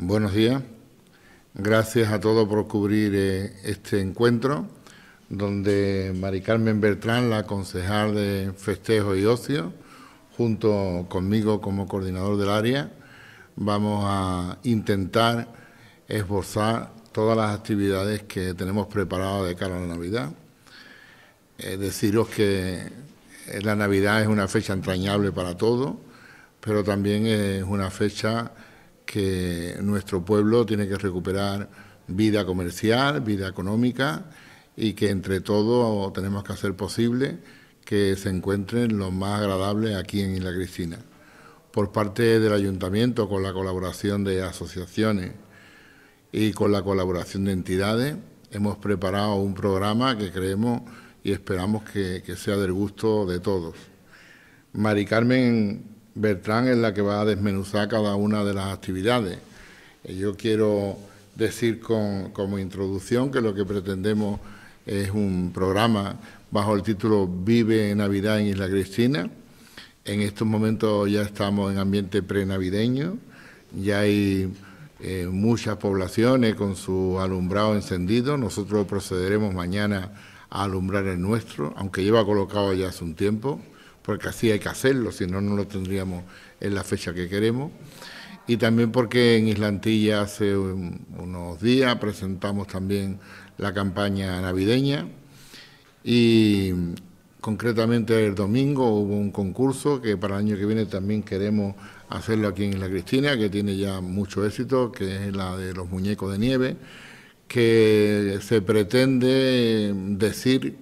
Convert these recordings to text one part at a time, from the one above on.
Buenos días. Gracias a todos por cubrir eh, este encuentro, donde Mari Carmen Bertrán, la concejal de Festejo y Ocio, junto conmigo como coordinador del área, vamos a intentar esbozar todas las actividades que tenemos preparadas de cara a la Navidad. Eh, deciros que eh, la Navidad es una fecha entrañable para todos, pero también es una fecha que nuestro pueblo tiene que recuperar vida comercial, vida económica y que entre todos tenemos que hacer posible que se encuentren los más agradables aquí en Isla Cristina. Por parte del ayuntamiento, con la colaboración de asociaciones y con la colaboración de entidades, hemos preparado un programa que creemos y esperamos que, sea del gusto de todos. Mari Carmen Bertrán es la que va a desmenuzar cada una de las actividades. Eh, yo quiero decir como introducción que lo que pretendemos es un programa bajo el título Vive Navidad en Isla Cristina. En estos momentos ya estamos en ambiente prenavideño, ya hay eh, muchas poblaciones con su alumbrado encendido. Nosotros procederemos mañana a alumbrar el nuestro, aunque lleva colocado ya hace un tiempo porque así hay que hacerlo, si no, no lo tendríamos en la fecha que queremos. Y también porque en Islantilla hace unos días presentamos también la campaña navideña y concretamente el domingo hubo un concurso que para el año que viene también queremos hacerlo aquí en Isla Cristina, que tiene ya mucho éxito, que es la de los muñecos de nieve, que se pretende decir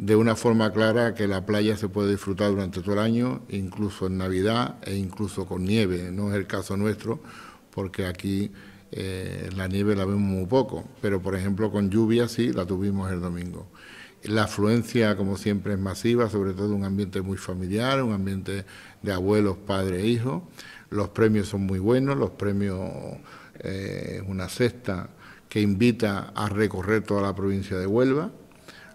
de una forma clara que la playa se puede disfrutar durante todo el año, incluso en Navidad e incluso con nieve. No es el caso nuestro, porque aquí eh, la nieve la vemos muy poco, pero por ejemplo con lluvia sí la tuvimos el domingo. La afluencia, como siempre, es masiva, sobre todo un ambiente muy familiar, un ambiente de abuelos, padres e hijos. Los premios son muy buenos, los premios eh, es una cesta que invita a recorrer toda la provincia de Huelva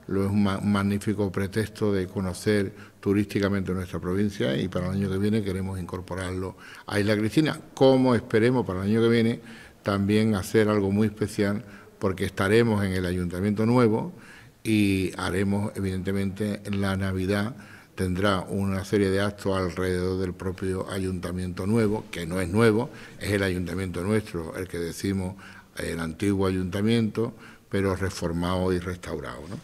lo es un, magnífico pretexto de conocer turísticamente nuestra provincia y para el año que viene queremos incorporarlo a Isla Cristina, como esperemos para el año que viene también hacer algo muy especial porque estaremos en el Ayuntamiento Nuevo y haremos evidentemente en la Navidad tendrá una serie de actos alrededor del propio ayuntamiento nuevo, que no es nuevo, es el ayuntamiento nuestro, el que decimos el antiguo ayuntamiento, pero reformado y restaurado. ¿no?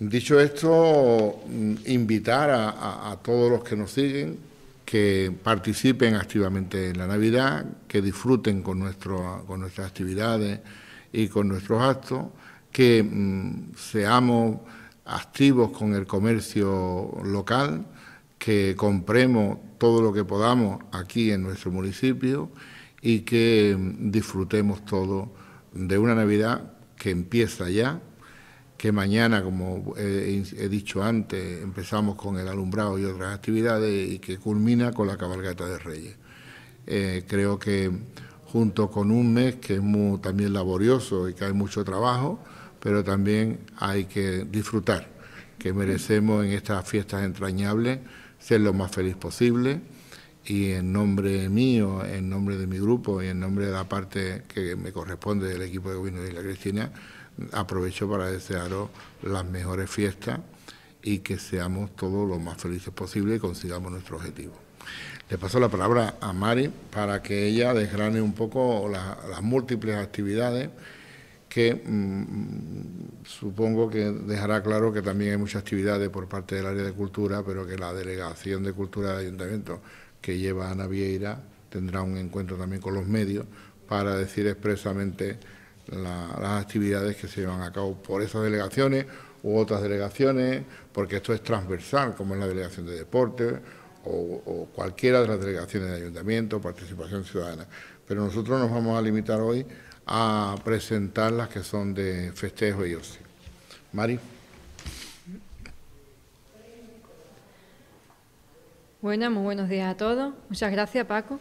Dicho esto, mm, invitar a, todos los que nos siguen que participen activamente en la Navidad, que disfruten con, nuestras actividades y con nuestros actos, que mm, seamos activos con el comercio local, que compremos todo lo que podamos aquí en nuestro municipio y que mm, disfrutemos todo de una Navidad que empieza ya que mañana, como eh, he, dicho antes, empezamos con el alumbrado y otras actividades y que culmina con la cabalgata de Reyes. Eh, creo que junto con un mes que es muy, también laborioso y que hay mucho trabajo, pero también hay que disfrutar, que merecemos en estas fiestas entrañables ser lo más feliz posible y en nombre mío, en nombre de mi grupo y en nombre de la parte que me corresponde del equipo de gobierno de la Cristina, aprovecho para desearos las mejores fiestas y que seamos todos lo más felices posible y consigamos nuestro objetivo. Le paso la palabra a Mari para que ella desgrane un poco las múltiples actividades que mm, supongo que dejará claro que también hay muchas actividades por parte del área de cultura, pero que la delegación de cultura del ayuntamiento que lleva a Ana Vieira tendrá un encuentro también con los medios para decir expresamente las actividades que se llevan a cabo por esas delegaciones u otras delegaciones, porque esto es transversal, como es la delegación de deporte o, cualquiera de las delegaciones de ayuntamiento, participación ciudadana. Pero nosotros nos vamos a limitar hoy a presentar las que son de festejo y ocio. Mari. Buenas, muy buenos días a todos. Muchas gracias, Paco.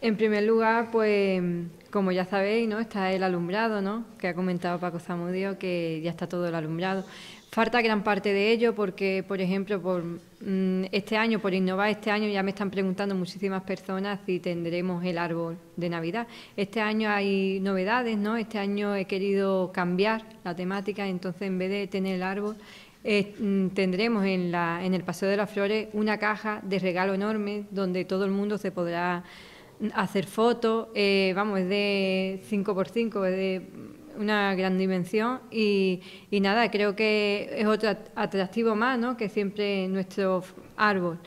En primer lugar, pues como ya sabéis, ¿no? Está el alumbrado, ¿no? Que ha comentado Paco Zamudio que ya está todo el alumbrado. Falta gran parte de ello porque, por ejemplo, por mm, este año, por innovar este año, ya me están preguntando muchísimas personas si tendremos el árbol de Navidad. Este año hay novedades, ¿no? Este año he querido cambiar la temática, entonces en vez de tener el árbol, eh, mm, tendremos en, la, en el Paseo de las Flores una caja de regalo enorme donde todo el mundo se podrá hacer fotos, eh, vamos, es de 5x5, es de una gran dimensión y, nada, creo que es otro atractivo más, ¿no? Que siempre nuestro árbol.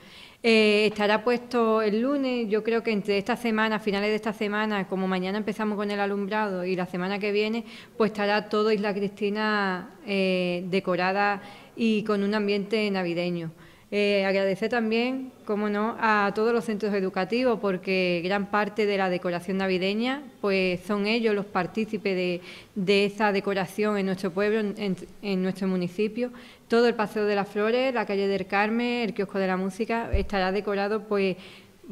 Eh, estará puesto el lunes, yo creo que entre esta semana, finales de esta semana, como mañana empezamos con el alumbrado y la semana que viene, pues estará todo Isla Cristina eh, decorada y con un ambiente navideño. Eh, agradecer también, como no, a todos los centros educativos porque gran parte de la decoración navideña pues son ellos los partícipes de, esa decoración en nuestro pueblo, en, en, nuestro municipio. Todo el Paseo de las Flores, la calle del Carmen, el kiosco de la música estará decorado pues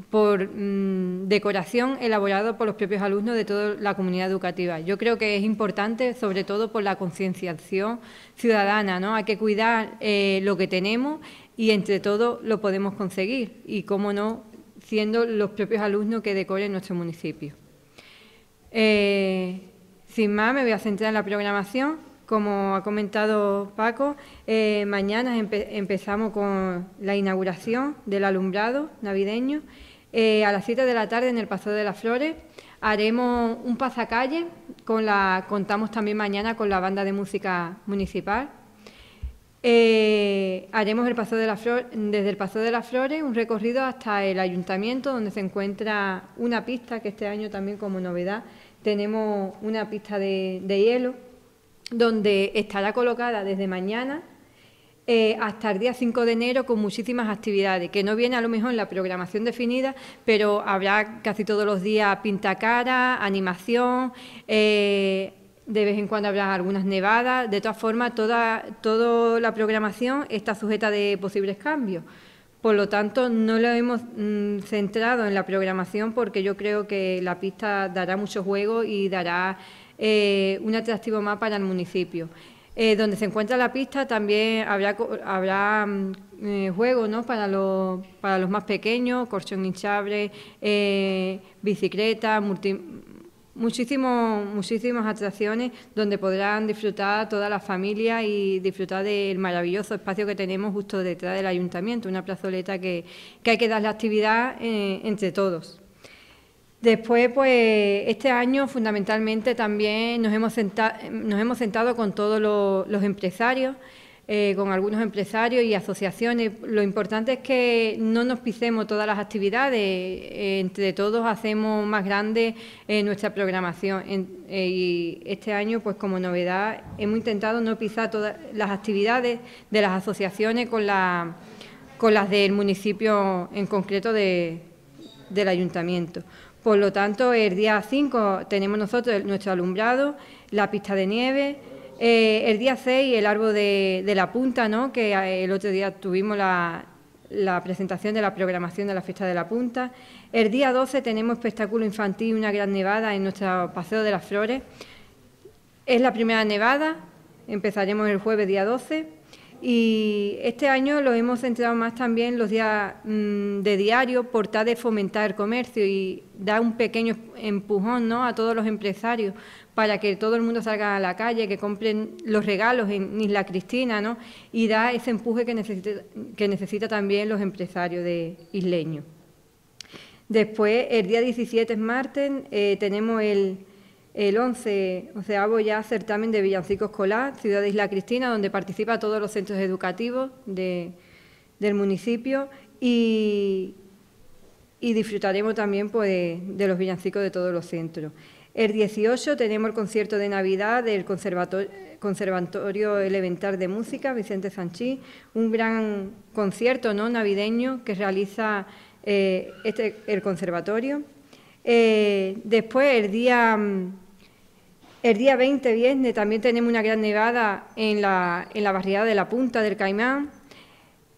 por mm, decoración elaborado por los propios alumnos de toda la comunidad educativa. Yo creo que es importante, sobre todo por la concienciación ciudadana, ¿no? Hay que cuidar eh, lo que tenemos y entre todo lo podemos conseguir y, cómo no, siendo los propios alumnos que decoren nuestro municipio. Eh, sin más, me voy a centrar en la programación como ha comentado Paco, eh, mañana empezamos con la inauguración del alumbrado navideño eh, a las 7 de la tarde en el Paseo de las Flores haremos un pasacalle, con la, contamos también mañana con la banda de música municipal. Eh, haremos el de la desde el Paseo de las Flores un recorrido hasta el ayuntamiento, donde se encuentra una pista, que este año también como novedad tenemos una pista de hielo, donde estará colocada desde mañana eh, hasta el día 5 de enero con muchísimas actividades, que no viene a lo mejor en la programación definida, pero habrá casi todos los días cara. animación. Eh, de vez en cuando habrá algunas nevadas, de todas formas, toda, toda la programación está sujeta de posibles cambios. Por lo tanto, no lo hemos mm, centrado en la programación porque yo creo que la pista dará mucho juego y dará eh, un atractivo más para el municipio. Eh, donde se encuentra la pista también habrá, habrá mm, eh, juegos para, los, más pequeños, corchón hinchable, eh, bicicleta, muchísimas atracciones donde podrán disfrutar toda la familia y disfrutar del maravilloso espacio que tenemos justo detrás del ayuntamiento, una plazoleta que, que hay que dar la actividad entre todos. Después, pues este año fundamentalmente también nos hemos, sentado, con todos los, empresarios, eh, con algunos empresarios y asociaciones. Lo importante es que no nos pisemos todas las actividades, eh, entre todos hacemos más grande eh, nuestra programación. y este año, pues como novedad, hemos intentado no pisar todas las actividades de las asociaciones con, con las del municipio en concreto del ayuntamiento. Por lo tanto, el día 5 tenemos nosotros nuestro alumbrado, la pista de nieve, eh, el día 6 el árbol de, la punta, ¿no? que eh, el otro día tuvimos la, la presentación de la programación de la fiesta de la punta. El día 12 tenemos espectáculo infantil, una gran nevada en nuestro Paseo de las Flores. Es la primera nevada, empezaremos el jueves día 12. Y este año lo hemos centrado más también los días mm, de diario por tal de fomentar el comercio y dar un pequeño empujón ¿no? a todos los empresarios para que todo el mundo salga a la calle, que compren los regalos en Isla Cristina ¿no? y da ese empuje que, necesita que necesitan también los empresarios de isleños. Después, el día 17 es martes, eh, tenemos el el 11 onceavo ya certamen de villancico escolar, Ciudad de Isla Cristina, donde participa todos los centros educativos del municipio y, y disfrutaremos también pues, de, los villancicos de todos los centros. El 18 tenemos el concierto de Navidad del Conservatorio, Elemental de Música, Vicente Sanchí, un gran concierto ¿no? navideño que realiza eh, este, el conservatorio. Eh, después, el día el día 20, viernes, también tenemos una gran nevada en la, en la barriada de la Punta del Caimán.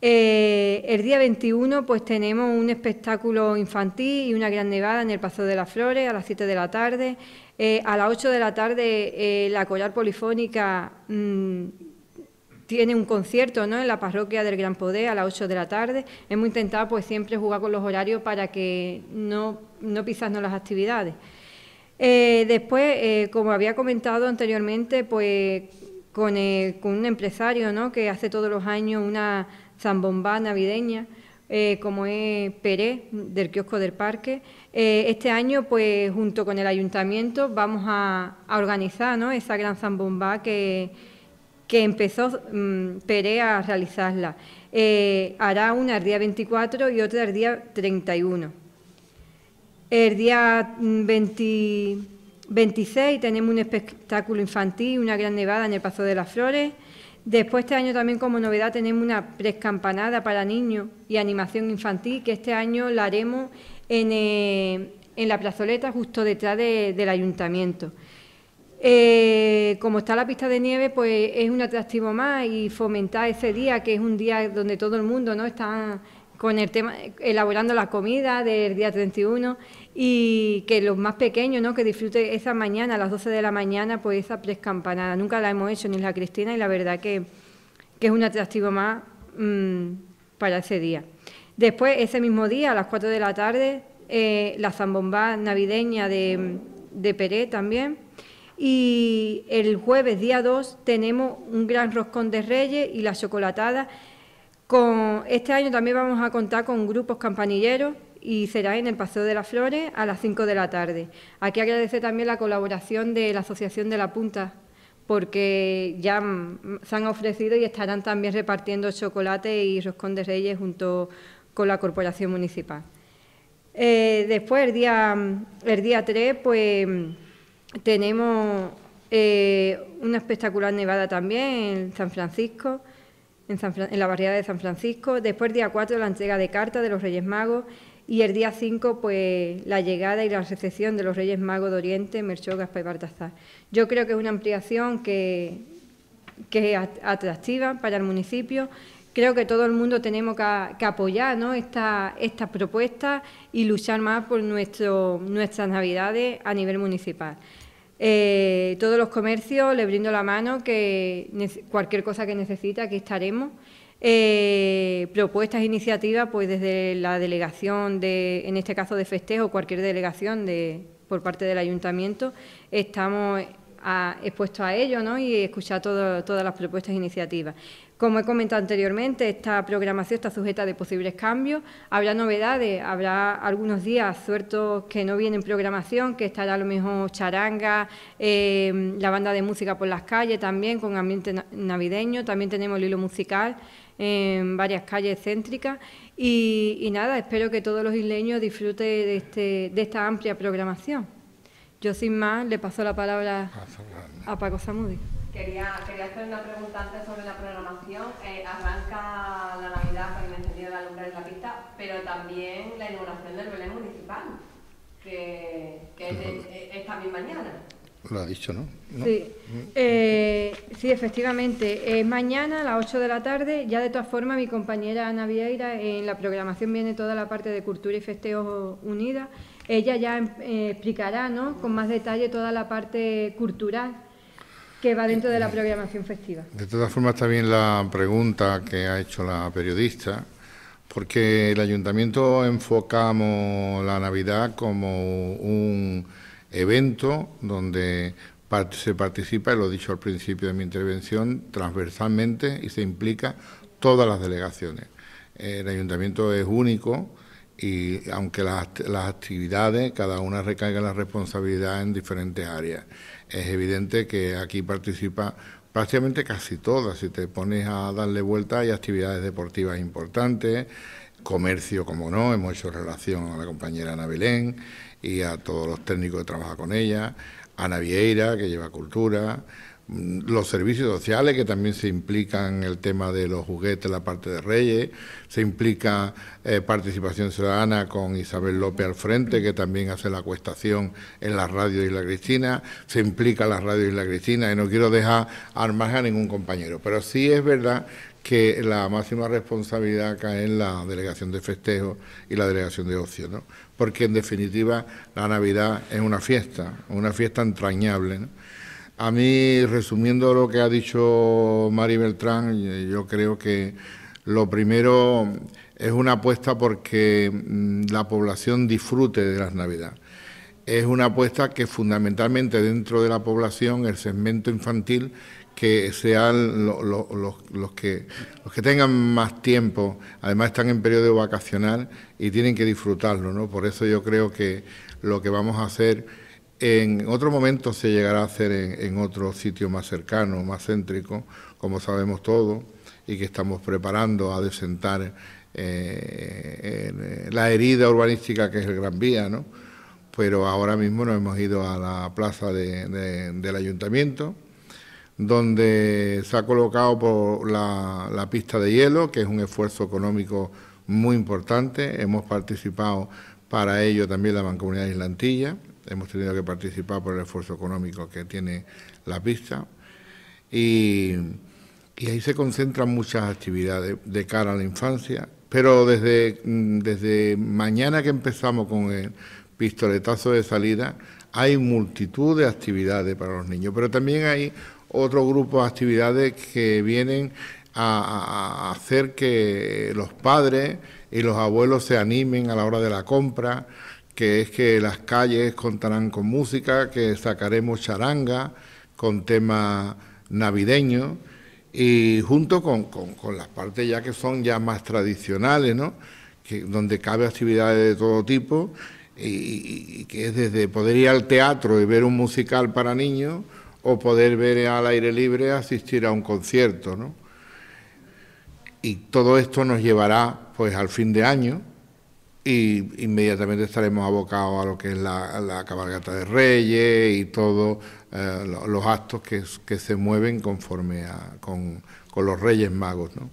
Eh, el día 21 pues tenemos un espectáculo infantil y una gran nevada en el Pazo de las Flores a las 7 de la tarde. Eh, a las 8 de la tarde eh, la Coral Polifónica mm, tiene un concierto ¿no? en la parroquia del Gran Poder a las 8 de la tarde. Hemos intentado pues siempre jugar con los horarios para que no, no pisarnos las actividades. Eh, después, eh, como había comentado anteriormente, pues con, eh, con, un empresario ¿no? que hace todos los años una zambomba navideña, como es Peré, del kiosco del parque. este año, pues junto con el ayuntamiento, vamos a, organizar esa gran zambomba que, que empezó mm, Peré a realizarla. hará una el día 24 y otra el día 31. El día 26 mm, tenemos un espectáculo infantil, una gran nevada en el Pazo de las Flores. Después este año también como novedad tenemos una prescampanada para niños y animación infantil que este año la haremos en, eh, la plazoleta justo detrás del ayuntamiento. Eh, como está la pista de nieve, pues es un atractivo más y fomentar ese día, que es un día donde todo el mundo no está con el tema, elaborando la comida del día 31 y que los más pequeños, ¿no? Que disfrute esa mañana, a las 12 de la mañana, pues esa prescampanada. Nunca la hemos hecho ni la Cristina y la verdad que, que es un atractivo más mm, para ese día. Después, ese mismo día, a las 4 de la tarde, eh, la zambomba navideña de, de Peré también. Y el jueves, día 2, tenemos un gran roscón de reyes y la chocolatada. Con, este año también vamos a contar con grupos campanilleros y será en el Paseo de las Flores a las 5 de la tarde. Aquí agradece también la colaboración de la Asociación de la Punta, porque ya mm, se han ofrecido y estarán también repartiendo chocolate y roscón de reyes junto con la Corporación Municipal. Eh, después, el día, el día 3, pues tenemos eh, una espectacular nevada también en San Francisco, en, la barriada de San Francisco. Después, el día 4, la entrega de cartas de los Reyes Magos. Y el día 5, pues la llegada y la recepción de los Reyes Magos de Oriente, Merchó, Gaspar y Bartasar. Yo creo que es una ampliación que, es atractiva para el municipio creo que todo el mundo tenemos que, apoyar ¿no? estas esta propuesta y luchar más por nuestras navidades a nivel municipal. Eh, todos los comercios les brindo la mano que cualquier cosa que necesita, aquí estaremos propuestas eh, propuestas, iniciativas, pues desde la delegación de, en este caso de festejo, cualquier delegación de, por parte del ayuntamiento, estamos expuestos a ello ¿no? y escuchar todas las propuestas e iniciativas. Como he comentado anteriormente, esta programación está sujeta de posibles cambios. Habrá novedades, habrá algunos días sueltos que no vienen programación, que estará a lo mejor charanga, eh, la banda de música por las calles también, con ambiente navideño. También tenemos el hilo musical en varias calles céntricas. Y, nada, espero que todos los isleños disfruten de, este, de esta amplia programación. Yo sin más le paso la palabra a Paco Samudi. Quería, quería, hacer una pregunta antes sobre la programación. Eh, arranca la Navidad con el encendido de la lumbre de la pista, pero también la inauguración del Belén Municipal, que, que es, eh, esta es también mañana. Lo ha dicho, ¿no? Sí. Eh, sí, efectivamente. Eh, mañana a las 8 de la tarde, ya de todas formas, mi compañera Ana Vieira, en la programación viene toda la parte de Cultura y Festejos unida. Ella ya em, eh, explicará ¿no? con más detalle toda la parte cultural que va dentro de la programación festiva. De todas formas, también la pregunta que ha hecho la periodista, porque el ayuntamiento enfocamos la Navidad como un evento donde se participa, lo he dicho al principio de mi intervención, transversalmente y se implica todas las delegaciones. El ayuntamiento es único y aunque las, actividades, cada una recaiga la responsabilidad en diferentes áreas. Es evidente que aquí participa prácticamente casi todas, si te pones a darle vuelta hay actividades deportivas importantes, comercio, como no, hemos hecho relación a la compañera Ana Belén, y a todos los técnicos que trabajan con ella, a Ana Vieira, que lleva cultura, mm, los servicios sociales que también se implican en el tema de los juguetes, la parte de Reyes, se implica eh, participación ciudadana con Isabel López al frente, que también hace la acuestación en la radio Isla Cristina, se implica la radio Isla Cristina, y no quiero dejar armar a ningún compañero, pero sí es verdad que la máxima responsabilidad cae en la delegación de festejos y la delegación de ocio, ¿no? porque en definitiva la Navidad es una fiesta, una fiesta entrañable. A mí, resumiendo lo que ha dicho Mari Beltrán, yo creo que lo primero es una apuesta porque mm, la población disfrute de las Navidades. Es una apuesta que fundamentalmente dentro de la población, el segmento infantil, que sean los, que, los que tengan más tiempo, además están en periodo vacacional y tienen que disfrutarlo, ¿no? Por eso yo creo que lo que vamos a hacer en otro momento se llegará a hacer en, otro sitio más cercano, más céntrico, como sabemos todos, y que estamos preparando a desentar eh, eh, la herida urbanística que es el Gran Vía, ¿no? Pero ahora mismo nos hemos ido a la plaza del ayuntamiento, donde se ha colocado por la, pista de hielo, que es un esfuerzo económico muy importante. Hemos participado para ello también la Mancomunidad de Islantilla, hemos tenido que participar por el esfuerzo económico que tiene la pista. Y, ahí se concentran muchas actividades de cara a la infancia, pero desde, mm, desde mañana que empezamos con el pistoletazo de salida, hay multitud de actividades para los niños, pero también hay otro grupo de actividades que vienen a, hacer que los padres y los abuelos se animen a la hora de la compra, que es que las calles contarán con música, que sacaremos charanga con temas navideños y junto con, con, las partes ya que son ya más tradicionales, ¿no? que, donde cabe actividades de todo tipo y, y que es desde poder ir al teatro y ver un musical para niños, o poder ver al aire libre, asistir a un concierto, ¿no? Y todo esto nos llevará, pues, al fin de año y inmediatamente estaremos abocados a lo que es la, cabalgata de Reyes y todos eh, los actos que, se mueven conforme a, con, con los Reyes Magos, ¿no?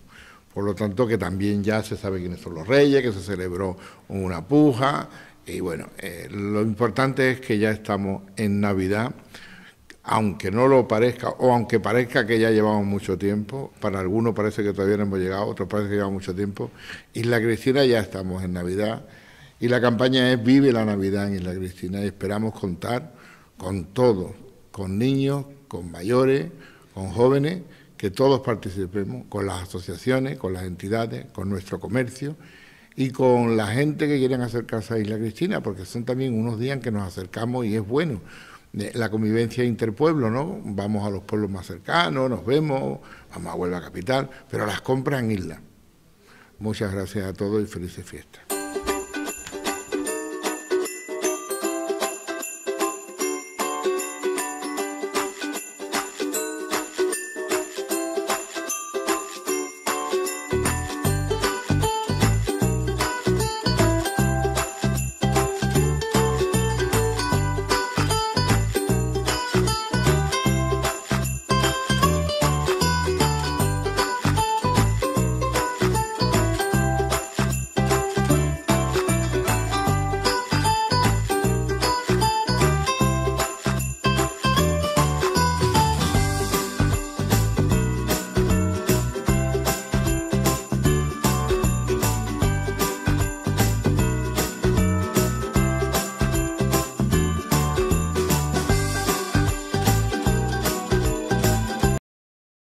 Por lo tanto, que también ya se sabe quiénes son los reyes, que se celebró una puja. Y bueno, eh, lo importante es que ya estamos en Navidad, aunque no lo parezca o aunque parezca que ya llevamos mucho tiempo, para algunos parece que todavía no hemos llegado, otros parece que llevamos mucho tiempo, Isla Cristina ya estamos en Navidad y la campaña es Vive la Navidad en Isla Cristina y esperamos contar con todos, con niños, con mayores, con jóvenes, que todos participemos, con las asociaciones, con las entidades, con nuestro comercio y con la gente que quieren acercarse a Isla Cristina, porque son también unos días en que nos acercamos y es bueno la convivencia interpueblo, ¿no? Vamos a los pueblos más cercanos, nos vemos, vamos a Huelva Capital, pero las compras en isla. Muchas gracias a todos y felices fiestas.